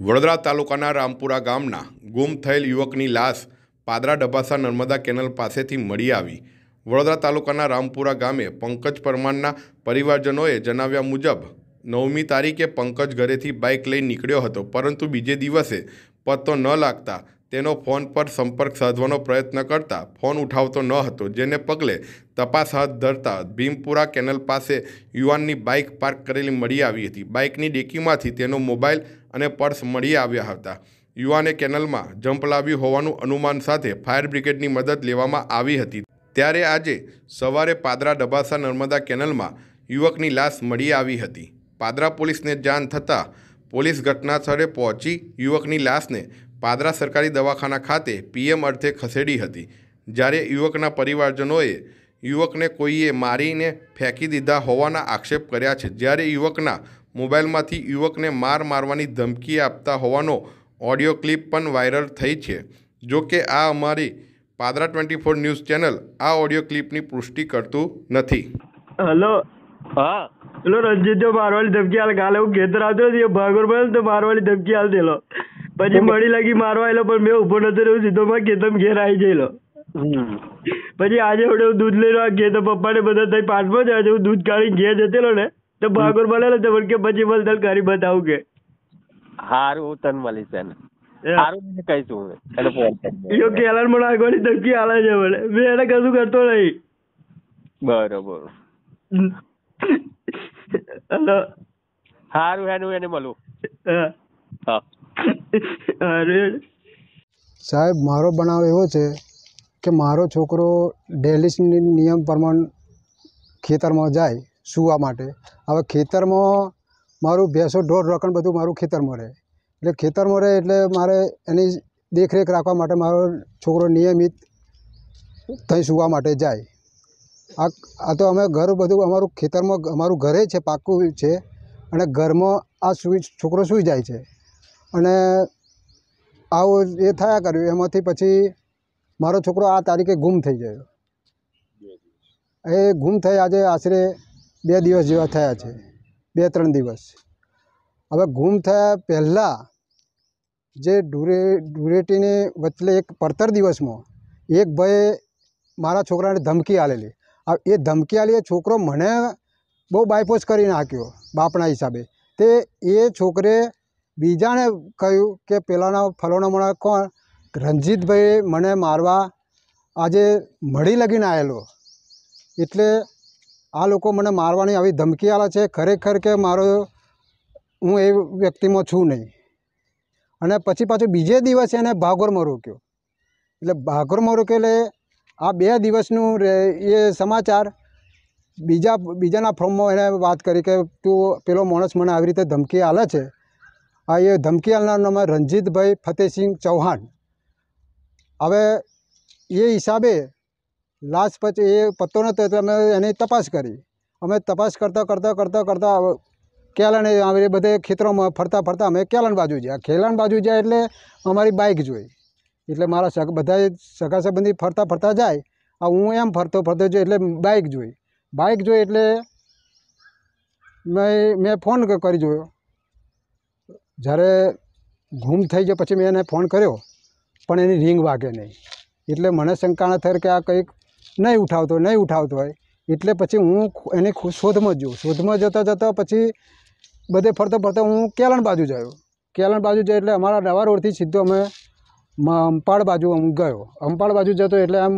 વડોદરા તાલુકાના રામપુરા ગામના ગુમ થયેલ યુવકની લાશ પાદરા ડબાસા નર્મદા કેનલ પાસેથી મળી આવી વડોદરા તાલુકાના રામપુરા ગામે પંકજ પરમારના પરિવારજનોએ જણાવ્યા મુજબ નવમી તારીખે પંકજ ઘરેથી બાઇક લઈ નીકળ્યો હતો પરંતુ બીજે દિવસે પત્તો ન લાગતા તેનો ફોન પર સંપર્ક સાધવાનો પ્રયત્ન કરતા ફોન ઉઠાવતો ન હતો જેને પગલે તપાસ હાથ ધરતા ભીમપુરા કેનલ પાસે યુવાનની બાઇક પાર્ક કરેલી મળી આવી હતી બાઇકની ડેકીમાંથી તેનો મોબાઈલ અને પર્સ મળી આવ્યા હતા યુવાને કેનલમાં જંપ લાવ્યું હોવાનું અનુમાન સાથે ફાયર બ્રિગેડની મદદ લેવામાં આવી હતી ત્યારે આજે સવારે પાદરા ડબાસા નર્મદા કેનલમાં યુવકની લાશ મળી આવી હતી પાદરા પોલીસને જાણ થતાં પોલીસ ઘટના સ્થળે પહોંચી યુવકની લાશને પાદરા સરકારી દવાખાના ખાતે પીએમ અર્થે ખસેડી હતી જ્યારે યુવકના પરિવારજનોએ યુવકને કોઈએ મારીને ફેંકી દીધા હોવાના આક્ષેપ કર્યા છે જ્યારે યુવકના મોબાઈલમાંથી યુવકને માર મારવાની ધમકી આપતા હોવાનો ઓડિયો ક્લિપ પણ વાયરલ થઈ છે જો કે આ અમારી Padra twenty four news channel આ ઓડિયો ક્લિપની પુષ્ટિ કરતું નથી હલો હા પેલો રણજીતભાઈ મારવાની ધમકી હાલ કાલે હું ખેતર આવતો હતો ભાગોર તો મારવાની ધમકી હાલ દેલો પછી મળી લાગી મારવા પણ મેં ઊભો નથી રહ્યો સીધો માં ખેતમ ઘેર આવી જયેલો પછી આજે હવે હું દૂધ લઈને આ ગયા તો પપ્પાને બધા તઈ પાંચમો જ આજે હું દૂધ કાઢી ઘેર જતેલો ને તો ભાગોર મળેલો તો કે પછી મને તને કરી બતાવું કે હારું હું તને મળીશ એને મેં એને કશું કરતો નહીં બરોબર હલો હારું હેનું એને મળું હા સાહેબ મારો બનાવ એવો છે કે મારો છોકરો ડેલીસની નિયમ પ્રમાણ ખેતરમાં જાય સૂવા માટે હવે ખેતરમાં મારું ભેંસો ઢોર રકણ બધું મારું ખેતરમાં રહે એટલે ખેતરમાં રહે એટલે મારે એની દેખરેખ રાખવા માટે મારો છોકરો નિયમિત ત્યાં સૂવા માટે જાય આ આ તો અમે ઘર બધું અમારું ખેતરમાં અમારું ઘરે છે પાકું છે અને ઘરમાં આ સૂઈ છોકરો સૂઈ જાય છે અને આવું એ થયા કર્યું એમાંથી પછી મારો છોકરો આ તારીખે ગુમ થઈ ગયો એ ગુમ થઈ આજે આશરે બે દિવસ જેવા થયા છે બે ત્રણ દિવસ હવે ગુમ થયા પહેલાં જે ડુરે ડુરેટીને વચ્ચે એક પડતર દિવસમાં એક ભાઈએ મારા છોકરાને ધમકી આલેલી એ ધમકી આલી છોકરો મને બહુ બાયપોસ કરી નાખ્યો બાપના હિસાબે તે એ છોકરે બીજાને કહ્યું કે પેલાના ફલાણા મણા કોણ રણજીતભાઈ મને મારવા આજે મળી લગીને આવેલો એટલે આ લોકો મને મારવાની આવી ધમકી આલે છે ખરેખર કે મારો હું એ વ્યક્તિમાં છું નહીં અને પછી પાછું બીજે દિવસે એને ભાગોરમાં રોક્યો એટલે ભાગોરમાં રોક્યો એટલે આ બે દિવસનું રે એ સમાચાર બીજા બીજાના ફોર્મમાં એને વાત કરી કે તું પેલો માણસ મને આવી રીતે ધમકી આલે છે આ એ ધમકી આલનારનું નામ રણજીતભાઈ ફતેહસિંહ ચૌહાણ હવે એ હિસાબે લાસ્ટ પછી એ પત્તો નહોતો એટલે અમે એની તપાસ કરી અમે તપાસ કરતા કરતા કરતાં કરતાં કેલણ એ બધે ખેતરોમાં ફરતા ફરતા અમે કેલણ બાજુ ગયા કેલાણ બાજુ જાય એટલે અમારી બાઇક જોઈ એટલે મારા સગ બધા સગા સંબંધી ફરતા ફરતા જાય આ હું એમ ફરતો ફરતો જોઈ એટલે બાઇક જોઈ બાઇક જોઈ એટલે મેં મેં ફોન કરી જોયો જ્યારે ગુમ થઈ ગયો પછી મેં એને ફોન કર્યો પણ એની રીંગ વાગે નહીં એટલે મને શંકાણા થઈ કે આ કંઈક નહીં ઉઠાવતો નહીં ઉઠાવતો હોય એટલે પછી હું એની શોધમાં જ જોઉં શોધમાં જતાં જતાં પછી બધે ફરતો ફરતો હું કેલણ બાજુ જયો કેલણ બાજુ જાય એટલે અમારા નવા રોડથી સીધો અમે અંપાડ બાજુ હું ગયો અંપાડ બાજુ જતો એટલે આમ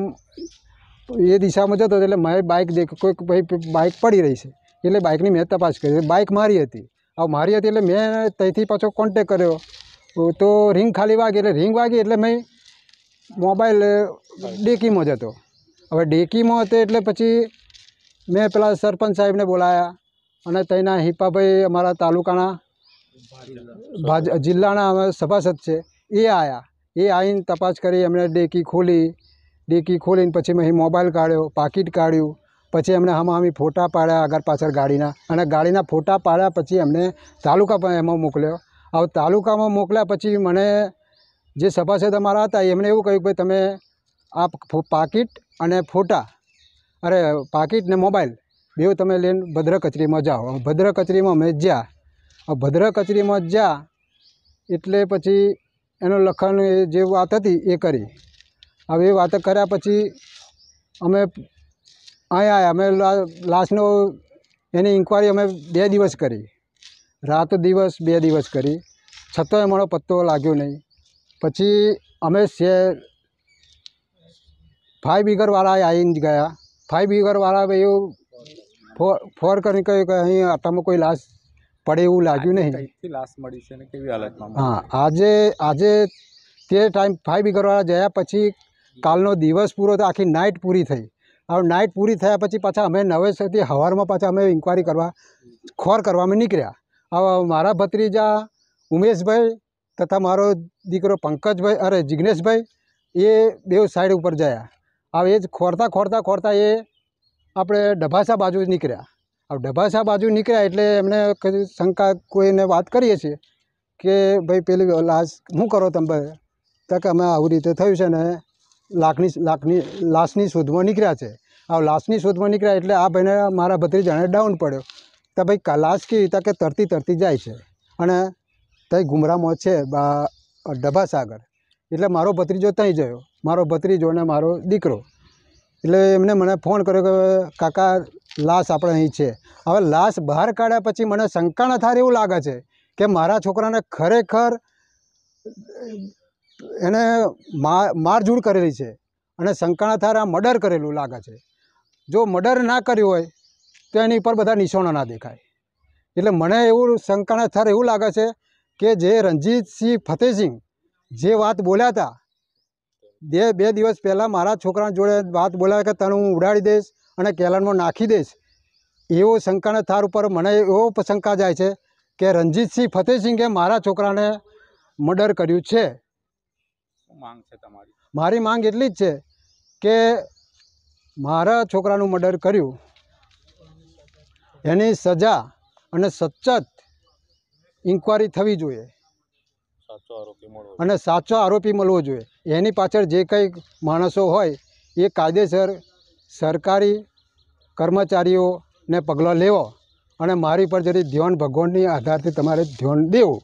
એ દિશામાં જતો એટલે મેં બાઇક દેખ કોઈક ભાઈ બાઇક પડી રહી છે એટલે બાઇકની મેં તપાસ કરી બાઇક મારી હતી આ મારી હતી એટલે મેં ત્યાંથી પાછો કોન્ટેક કર્યો તો રિંગ ખાલી વાગી એટલે રિંગ વાગી એટલે મેં મોબાઈલ ડેકીમાં જ હતો હવે ડેકીમાં હતો એટલે પછી મેં પેલા સરપંચ સાહેબને બોલાયા અને તેના હિપાભાઈ અમારા તાલુકાના જિલ્લાના સભાસદ છે એ આવ્યા એ આવીને તપાસ કરી એમણે ડેકી ખોલી ડેકી ખોલીને પછી મેં મોબાઈલ કાઢ્યો પાકીટ કાઢ્યું પછી એમણે હમામી ફોટા પાડ્યા આગળ પાછળ ગાડીના અને ગાડીના ફોટા પાડ્યા પછી એમને તાલુકા પણ એમાં મોકલ્યો હવે તાલુકામાં મોકલ્યા પછી મને જે સભાસદ અમારા હતા એમણે એવું કહ્યું કે તમે આ પાકીટ અને ફોટા અરે પાકીટ ને મોબાઈલ બેઉ તમે લઈને ભદ્ર કચરીમાં જાઓ ભદ્ર કચેરીમાં મેં જ્યાં ભદ્ર કચેરીમાં જ્યાં એટલે પછી એનું લખણ જે વાત હતી એ કરી હવે એ વાત કર્યા પછી અમે અહીંયા અમે લાસ્ટનો એની ઇન્કવાયરી અમે બે દિવસ કરી रात दिवस बे दिवस करी छत मनो पत्तो लगे नहीं पची अमे शेर फाइव वीगर वाला आई गया फाइव वीगर वाला भाई फोर कर आता में कोई लाश पड़े वो लगे नहीं हाँ आज आज के टाइम फाइव वीगर वाला गया पी का दिवस पूरा तो आखी नाइट पूरी थी और नाइट पूरी थे पीछे पाचा अमे नवे सर हवा में पाचा अमे इन्क्वायरी करवा खोर करवा में निकलया મારા ભત્રીજા ઉમેશભાઈ તથા મારો દીકરો પંકજભાઈ અરે જિગ્નેશભાઈ એ બેઉ સાઈડ ઉપર જયા હવે એ જ ખોરતા ખોરતા ખોરતા એ આપણે ડભાસા બાજુ નીકળ્યા આ ડભાસા બાજુ નીકળ્યા એટલે એમને શંકા કોઈને વાત કરીએ છીએ કે ભાઈ પેલી લાશ શું કરો તમે ભાઈ તો કે અમે આવી રીતે થયું છે ને લાખની લાખની લાશની શોધમાં નીકળ્યા છે આ લાશની શોધમાં નીકળ્યા એટલે આ ભાઈને મારા ભત્રીજાને ડાઉન પડ્યો તો ભાઈ કલાશ કેવી રીતે કે તરતી તરતી જાય છે અને ત્યાં ગુમરામાં છે ડભા સાગર એટલે મારો ભત્રીજો ત્યાં ગયો મારો ભત્રીજો અને મારો દીકરો એટલે એમને મને ફોન કર્યો કે કાકા લાશ આપણે અહીં છે હવે લાશ બહાર કાઢ્યા પછી મને શંકા ના થાય એવું લાગે છે કે મારા છોકરાને ખરેખર એને મારઝૂડ કરેલી છે અને શંકાના થારા મર્ડર કરેલું લાગે છે જો મર્ડર ના કર્યું હોય તો એની ઉપર બધા નિશાણો ના દેખાય એટલે મને એવું શંકાના સ્થળ એવું લાગે છે કે જે રણજીતસિંહ ફતેહસિંહ જે વાત બોલ્યા હતા બે બે દિવસ પહેલાં મારા છોકરા જોડે વાત બોલાવે કે તને હું ઉડાડી દઈશ અને કેલનમાં નાખી દઈશ એવો શંકાના થાર ઉપર મને એવો શંકા જાય છે કે રણજીતસિંહ ફતેહસિંહે મારા છોકરાને મર્ડર કર્યું છે માંગ છે તમારી મારી માંગ એટલી જ છે કે મારા છોકરાનું મર્ડર કર્યું એની સજા અને સચત ઇન્કવાયરી થવી જોઈએ અને સાચો આરોપી મળવો જોઈએ એની પાછળ જે કંઈ માણસો હોય એ કાયદેસર સરકારી કર્મચારીઓને પગલાં લેવો અને મારી પર જરી ધ્યાન ભગવાનની આધારથી તમારે ધ્યાન દેવું